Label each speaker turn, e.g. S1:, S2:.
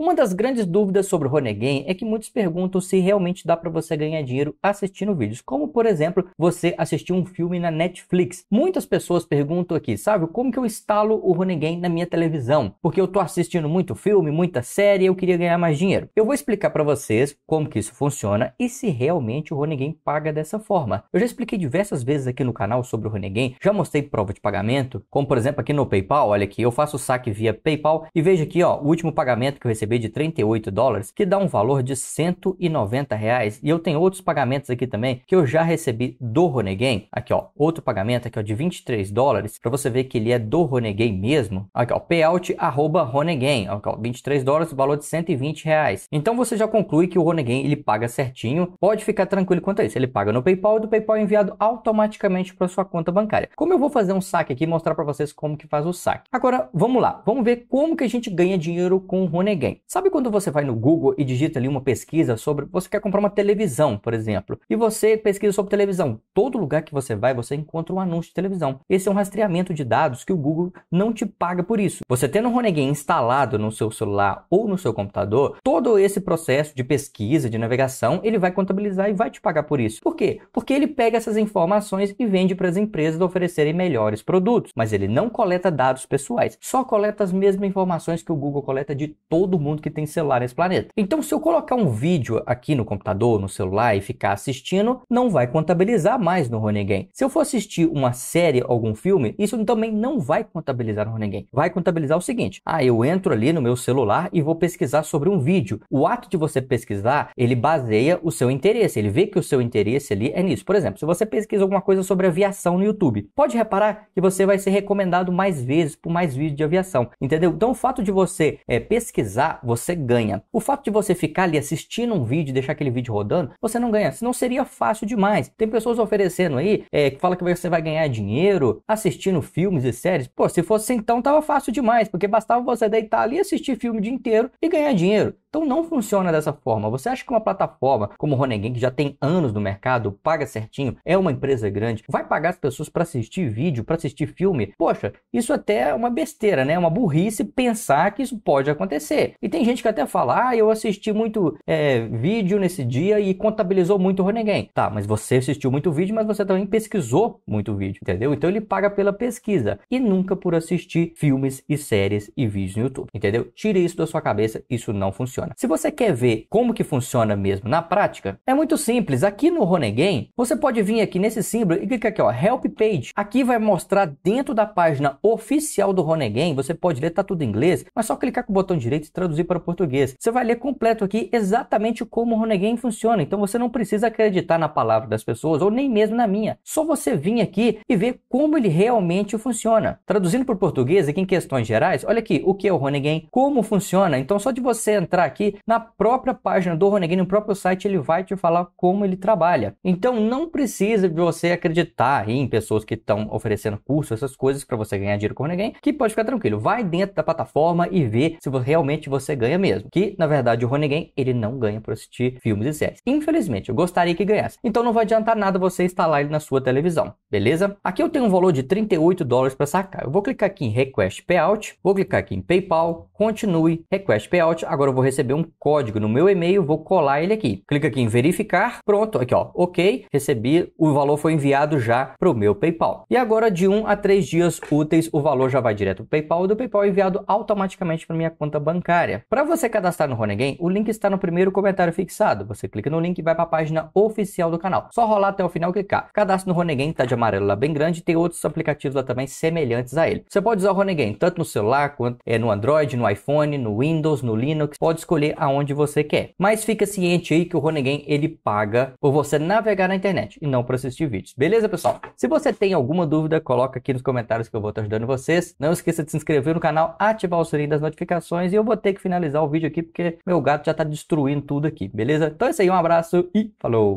S1: Uma das grandes dúvidas sobre o Honegame é que muitos perguntam se realmente dá para você ganhar dinheiro assistindo vídeos, como por exemplo você assistir um filme na Netflix. Muitas pessoas perguntam aqui, sabe, como que eu instalo o Honegame na minha televisão? Porque eu tô assistindo muito filme, muita série e eu queria ganhar mais dinheiro. Eu vou explicar para vocês como que isso funciona e se realmente o Honegame paga dessa forma. Eu já expliquei diversas vezes aqui no canal sobre o Honegame, já mostrei prova de pagamento, como por exemplo aqui no PayPal, olha aqui, eu faço o saque via PayPal e veja aqui, ó, o último pagamento que eu recebi receber de 38 dólares, que dá um valor de 190 reais. E eu tenho outros pagamentos aqui também que eu já recebi do Ronegame Aqui, ó, outro pagamento aqui, ó, de 23 dólares, para você ver que ele é do Ronegame mesmo. Aqui, ó, payout arroba Ronegame Aqui, ó, 23 dólares, valor de 120 reais. Então você já conclui que o Ronegame ele paga certinho. Pode ficar tranquilo quanto a isso. Ele paga no PayPal e do PayPal é enviado automaticamente para sua conta bancária. Como eu vou fazer um saque aqui e mostrar para vocês como que faz o saque. Agora, vamos lá. Vamos ver como que a gente ganha dinheiro com o Renegade. Sabe quando você vai no Google e digita ali uma pesquisa sobre. Você quer comprar uma televisão, por exemplo, e você pesquisa sobre televisão. Todo lugar que você vai, você encontra um anúncio de televisão. Esse é um rastreamento de dados que o Google não te paga por isso. Você tendo um Ronegin instalado no seu celular ou no seu computador, todo esse processo de pesquisa, de navegação, ele vai contabilizar e vai te pagar por isso. Por quê? Porque ele pega essas informações e vende para as empresas oferecerem melhores produtos, mas ele não coleta dados pessoais, só coleta as mesmas informações que o Google coleta de todo mundo mundo que tem celular nesse planeta. Então, se eu colocar um vídeo aqui no computador, no celular e ficar assistindo, não vai contabilizar mais no Game. Se eu for assistir uma série, algum filme, isso também não vai contabilizar no Game. Vai contabilizar o seguinte: ah, eu entro ali no meu celular e vou pesquisar sobre um vídeo. O ato de você pesquisar, ele baseia o seu interesse, ele vê que o seu interesse ali é nisso. Por exemplo, se você pesquisa alguma coisa sobre aviação no YouTube, pode reparar que você vai ser recomendado mais vezes por mais vídeos de aviação, entendeu? Então, o fato de você é, pesquisar você ganha. O fato de você ficar ali assistindo um vídeo, deixar aquele vídeo rodando, você não ganha. Senão seria fácil demais. Tem pessoas oferecendo aí, é, que fala que você vai ganhar dinheiro assistindo filmes e séries. Pô, se fosse assim, então, tava fácil demais, porque bastava você deitar ali, assistir filme o dia inteiro e ganhar dinheiro. Então não funciona dessa forma. Você acha que uma plataforma como o Honeggen, que já tem anos no mercado, paga certinho, é uma empresa grande, vai pagar as pessoas para assistir vídeo, para assistir filme? Poxa, isso até é uma besteira, né? É uma burrice pensar que isso pode acontecer. E tem gente que até fala, ah, eu assisti muito é, vídeo nesse dia e contabilizou muito o Honeggen. Tá, mas você assistiu muito vídeo, mas você também pesquisou muito vídeo, entendeu? Então ele paga pela pesquisa e nunca por assistir filmes e séries e vídeos no YouTube, entendeu? Tire isso da sua cabeça, isso não funciona funciona. Se você quer ver como que funciona mesmo na prática, é muito simples. Aqui no Ronegain, você pode vir aqui nesse símbolo e clicar aqui, ó, Help Page. Aqui vai mostrar dentro da página oficial do Ronegain, você pode ler, tá tudo em inglês, mas só clicar com o botão direito e traduzir para o português. Você vai ler completo aqui exatamente como o Ronegain funciona. Então você não precisa acreditar na palavra das pessoas ou nem mesmo na minha. Só você vir aqui e ver como ele realmente funciona. Traduzindo para o português aqui em questões gerais, olha aqui o que é o Ronegain, como funciona. Então só de você entrar aqui na própria página do Ronegin, no próprio site, ele vai te falar como ele trabalha. Então não precisa de você acreditar em pessoas que estão oferecendo curso, essas coisas para você ganhar dinheiro com o Ronegin, que pode ficar tranquilo. Vai dentro da plataforma e vê se realmente você ganha mesmo. Que na verdade o Ronegin, ele não ganha por assistir filmes e séries. Infelizmente, eu gostaria que ganhasse. Então não vai adiantar nada você instalar ele na sua televisão, beleza? Aqui eu tenho um valor de 38 dólares para sacar. Eu vou clicar aqui em Request Payout, vou clicar aqui em PayPal, continue, Request Payout. Agora eu vou receber receber um código no meu e-mail, vou colar ele aqui. Clica aqui em verificar, pronto, aqui ó, ok, recebi, o valor foi enviado já para o meu PayPal. E agora de um a três dias úteis, o valor já vai direto para o PayPal e do PayPal é enviado automaticamente para minha conta bancária. Para você cadastrar no Ronegain, o link está no primeiro comentário fixado. Você clica no link e vai para a página oficial do canal. Só rolar até o final e clicar. Cadastro no Ronegain, tá de amarelo lá bem grande, tem outros aplicativos lá também semelhantes a ele. Você pode usar o Ronegain tanto no celular quanto é, no Android, no iPhone, no Windows, no Linux, pode escolher aonde você quer. Mas fica ciente aí que o Ronegen ele paga por você navegar na internet e não por assistir vídeos. Beleza, pessoal? Se você tem alguma dúvida, coloca aqui nos comentários que eu vou estar ajudando vocês. Não esqueça de se inscrever no canal, ativar o sininho das notificações e eu vou ter que finalizar o vídeo aqui porque meu gato já está destruindo tudo aqui, beleza? Então é isso aí, um abraço e falou!